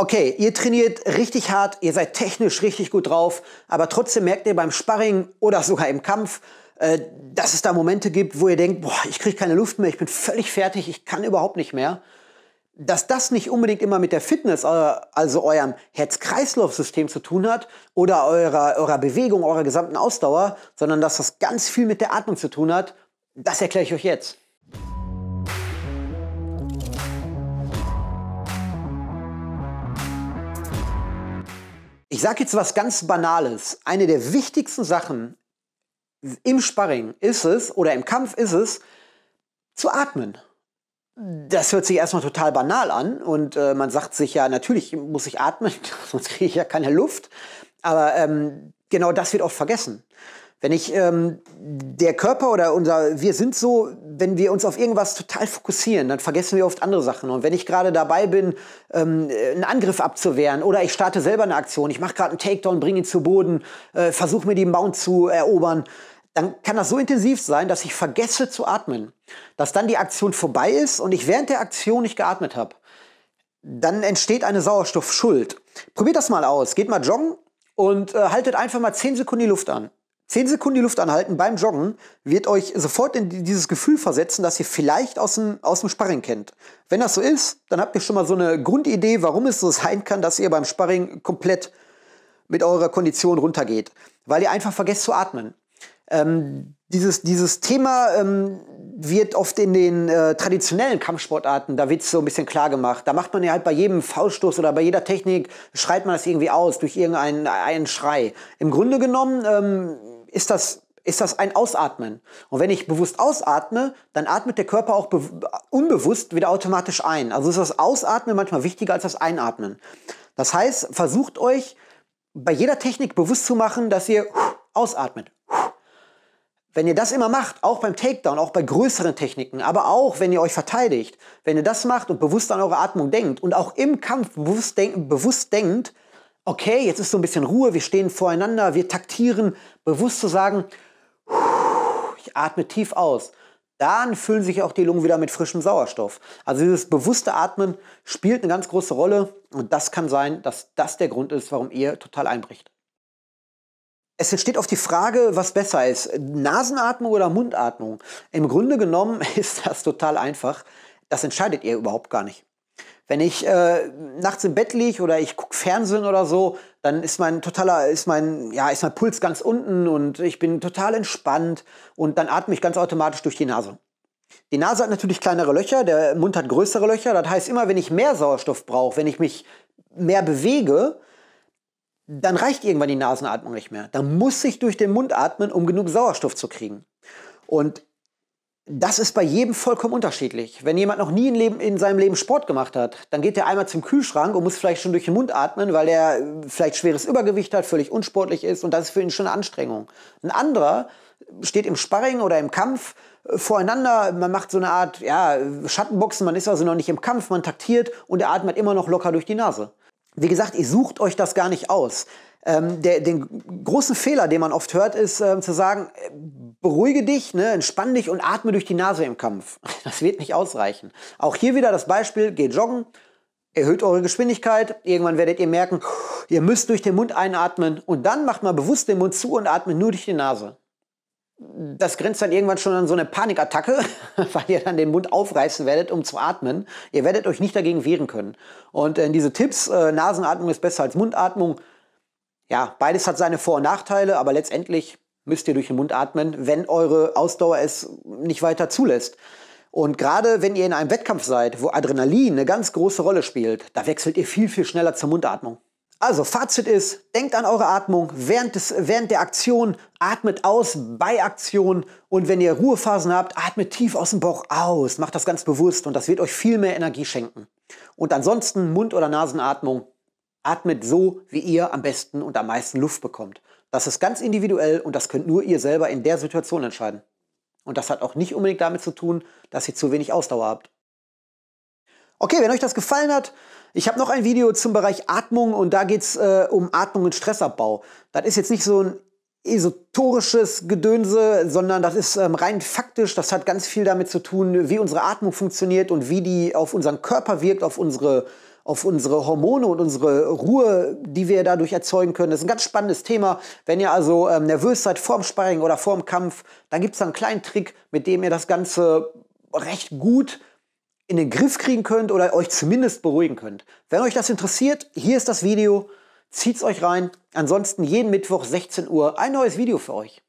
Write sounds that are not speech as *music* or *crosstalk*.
Okay, ihr trainiert richtig hart, ihr seid technisch richtig gut drauf, aber trotzdem merkt ihr beim Sparring oder sogar im Kampf, äh, dass es da Momente gibt, wo ihr denkt, boah, ich kriege keine Luft mehr, ich bin völlig fertig, ich kann überhaupt nicht mehr. Dass das nicht unbedingt immer mit der Fitness, äh, also eurem Herz-Kreislauf-System zu tun hat oder eurer, eurer Bewegung, eurer gesamten Ausdauer, sondern dass das ganz viel mit der Atmung zu tun hat, das erkläre ich euch jetzt. Ich sage jetzt was ganz Banales. Eine der wichtigsten Sachen im Sparring ist es oder im Kampf ist es, zu atmen. Das hört sich erstmal total banal an und äh, man sagt sich ja, natürlich muss ich atmen, *laughs* sonst kriege ich ja keine Luft. Aber ähm, genau das wird oft vergessen. Wenn ich ähm, der Körper oder unser, wir sind so, wenn wir uns auf irgendwas total fokussieren, dann vergessen wir oft andere Sachen. Und wenn ich gerade dabei bin, ähm, einen Angriff abzuwehren oder ich starte selber eine Aktion, ich mache gerade einen Takedown, bringe ihn zu Boden, äh, versuche mir die Mount zu erobern, dann kann das so intensiv sein, dass ich vergesse zu atmen. Dass dann die Aktion vorbei ist und ich während der Aktion nicht geatmet habe. Dann entsteht eine Sauerstoffschuld. Probiert das mal aus. Geht mal joggen und äh, haltet einfach mal 10 Sekunden die Luft an. 10 Sekunden die Luft anhalten beim Joggen wird euch sofort in dieses Gefühl versetzen, dass ihr vielleicht aus dem, aus dem Sparring kennt. Wenn das so ist, dann habt ihr schon mal so eine Grundidee, warum es so sein kann, dass ihr beim Sparring komplett mit eurer Kondition runtergeht, weil ihr einfach vergesst zu atmen. Ähm, dieses, dieses Thema ähm, wird oft in den äh, traditionellen Kampfsportarten, da wird es so ein bisschen klar gemacht. Da macht man ja halt bei jedem Fauststoß oder bei jeder Technik, schreit man das irgendwie aus durch irgendeinen einen Schrei. Im Grunde genommen ähm, ist das, ist das ein Ausatmen. Und wenn ich bewusst ausatme, dann atmet der Körper auch unbewusst wieder automatisch ein. Also ist das Ausatmen manchmal wichtiger als das Einatmen. Das heißt, versucht euch bei jeder Technik bewusst zu machen, dass ihr ausatmet. Wenn ihr das immer macht, auch beim Takedown, auch bei größeren Techniken, aber auch wenn ihr euch verteidigt, wenn ihr das macht und bewusst an eure Atmung denkt und auch im Kampf bewusst, denk bewusst denkt, okay, jetzt ist so ein bisschen Ruhe, wir stehen voreinander, wir taktieren, bewusst zu sagen, ich atme tief aus. Dann füllen sich auch die Lungen wieder mit frischem Sauerstoff. Also dieses bewusste Atmen spielt eine ganz große Rolle und das kann sein, dass das der Grund ist, warum ihr total einbricht. Es entsteht oft die Frage, was besser ist, Nasenatmung oder Mundatmung. Im Grunde genommen *laughs* ist das total einfach. Das entscheidet ihr überhaupt gar nicht. Wenn ich äh, nachts im Bett liege oder ich gucke Fernsehen oder so, dann ist mein totaler, ist mein, ja, ist mein Puls ganz unten und ich bin total entspannt und dann atme ich ganz automatisch durch die Nase. Die Nase hat natürlich kleinere Löcher, der Mund hat größere Löcher. Das heißt, immer wenn ich mehr Sauerstoff brauche, wenn ich mich mehr bewege, dann reicht irgendwann die Nasenatmung nicht mehr. Dann muss ich durch den Mund atmen, um genug Sauerstoff zu kriegen. Und das ist bei jedem vollkommen unterschiedlich. Wenn jemand noch nie in, Leben, in, seinem Leben Sport gemacht hat, dann geht er einmal zum Kühlschrank und muss vielleicht schon durch den Mund atmen, weil er äh, vielleicht schweres Übergewicht hat, völlig unsportlich ist und das ist für ihn schon eine Anstrengung. Ein anderer steht im Sparring oder im Kampf äh, voreinander, man macht so eine Art ja, Schattenboxen, man ist also noch nicht im Kampf, man taktiert und er atmet immer noch locker durch die Nase. Wie gesagt, ihr sucht euch das gar nicht aus. Ähm, der, den großen Fehler, den man oft hört, ist ähm, zu sagen, äh, beruhige dich, ne, entspann dich und atme durch die Nase im Kampf. *laughs* Das wird nicht ausreichen. Auch hier wieder das Beispiel, geht joggen, erhöht eure Geschwindigkeit, irgendwann werdet ihr merken, ihr müsst durch den Mund einatmen und dann macht mal bewusst den Mund zu und atmet nur durch die Nase. Das grenzt dann irgendwann schon an so eine Panikattacke, *laughs* weil ihr dann den Mund aufreißen werdet, um zu atmen. Ihr werdet euch nicht dagegen wehren können. Und äh, diese Tipps, äh, Nasenatmung ist besser als Mundatmung, ja, beides hat seine Vor- und Nachteile, aber letztendlich müsst ihr durch den Mund atmen, wenn eure Ausdauer es nicht weiter zulässt. Und gerade wenn ihr in einem Wettkampf seid, wo Adrenalin eine ganz große Rolle spielt, da wechselt ihr viel, viel schneller zur Mundatmung. Also Fazit ist, denkt an eure Atmung während, des, während der Aktion, atmet aus bei Aktion und wenn ihr Ruhephasen habt, atmet tief aus dem Bauch aus, macht das ganz bewusst und das wird euch viel mehr Energie schenken. Und ansonsten Mund- oder Nasenatmung Atmet so, wie ihr am besten und am meisten Luft bekommt. Das ist ganz individuell und das könnt nur ihr selber in der Situation entscheiden. Und das hat auch nicht unbedingt damit zu tun, dass ihr zu wenig Ausdauer habt. Okay, wenn euch das gefallen hat, ich habe noch ein Video zum Bereich Atmung und da geht es äh, um Atmung und Stressabbau. Das ist jetzt nicht so ein esoterisches Gedönse, sondern das ist ähm, rein faktisch, das hat ganz viel damit zu tun, wie unsere Atmung funktioniert und wie die auf unseren Körper wirkt, auf unsere äh, auf unsere Hormone und unsere Ruhe, die wir dadurch erzeugen können. Das ist ein ganz spannendes Thema. Wenn ihr also ähm, nervös seid vorm Sparring oder vorm Kampf, dann gibt es einen kleinen Trick, mit dem ihr das Ganze recht gut in den Griff kriegen könnt oder euch zumindest beruhigen könnt. Wenn euch das interessiert, hier ist das Video. Zieht's euch rein. Ansonsten jeden Mittwoch 16 Uhr ein neues Video für euch.